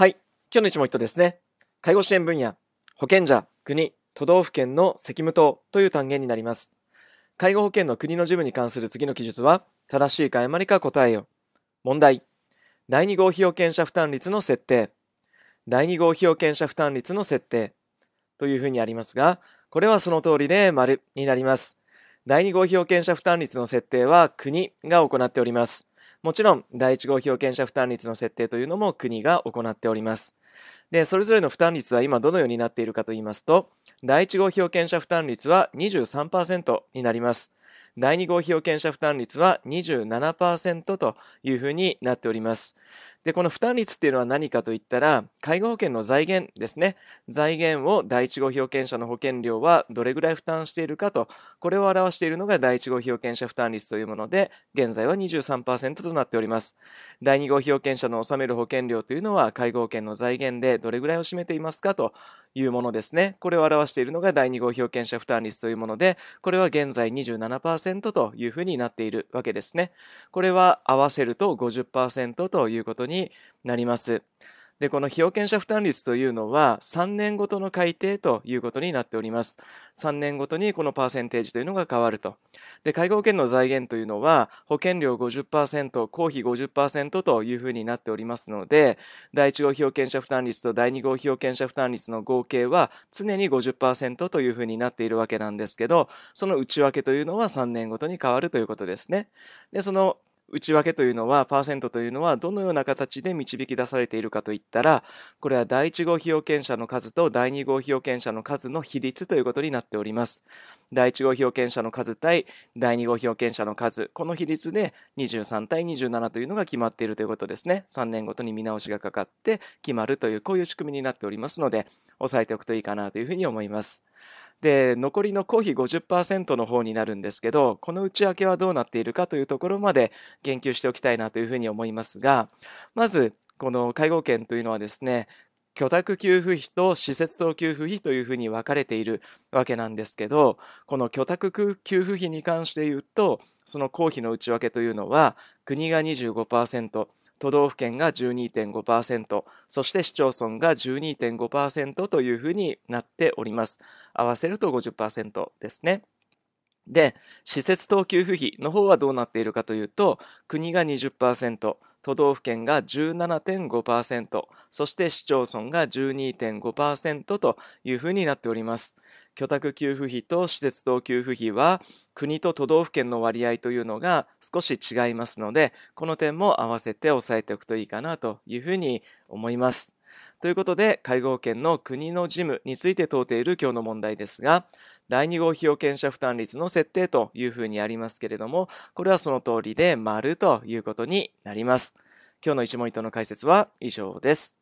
はい。今日の一問一答ですね。介護支援分野、保険者、国、都道府県の責務等という単元になります。介護保険の国の事務に関する次の記述は、正しいか誤りか答えよ。問題。第2号被保険者負担率の設定。第2号被保険者負担率の設定。というふうにありますが、これはその通りで丸になります。第2号被保険者負担率の設定は国が行っております。もちろん、第1号被保険者負担率の設定というのも国が行っております。で、それぞれの負担率は今どのようになっているかと言いますと、第1号被保険者負担率は23%になります。第2号被保険者負担率は27%というふうになっております。で、この負担率っていうのは何かといったら、介護保険の財源ですね。財源を第1号被保険者の保険料はどれぐらい負担しているかと、これを表しているのが第1号被保険者負担率というもので、現在は23%となっております。第2号被保険者の納める保険料というのは、介護保険の財源でどれぐらいを占めていますかというものですね。これを表しているのが第2号被保険者負担率というもので、これは現在27%というふうになっているわけですね。これは合わせると50%ということにになります。で、この被保険者負担率というのは3年ごとの改定ということになっております。3年ごとにこのパーセンテージというのが変わると。で、介護保険の財源というのは保険料50%、公費50%というふうになっておりますので、第1号被保険者負担率と第2号被保険者負担率の合計は常に50%というふうになっているわけなんですけど、その内訳というのは3年ごとに変わるということですね。で、その内訳というのは、パーセントというのは、どのような形で導き出されているかといったら、これは第1号被保険者の数と第2号被保険者の数の比率ということになっております。第1号被保険者の数対第2号被保険者の数、この比率で23対27というのが決まっているということですね。3年ごとに見直しがかかって決まるという、こういう仕組みになっておりますので、押さえておくといいかなというふうに思います。で、残りの公費50%の方になるんですけど、この内訳はどうなっているかというところまで言及しておきたいなというふうに思いますが、まず、この介護権というのはですね、居宅給付費と施設等給付費というふうに分かれているわけなんですけど、この居宅給付費に関して言うと、その公費の内訳というのは、国が25%、都道府県が12.5%、そして市町村が12.5%というふうになっております。合わせると50%ですね。で、施設等給付費の方はどうなっているかというと、国が20%、都道府県が17.5%、そして市町村が12.5%というふうになっております。居宅給付費と施設等給付費は国と都道府県の割合というのが少し違いますので、この点も合わせて押さえておくといいかなというふうに思います。ということで、会合険の国の事務について問うている今日の問題ですが、第2号被保険者負担率の設定というふうにありますけれども、これはその通りで丸ということになります。今日の一問一答の解説は以上です。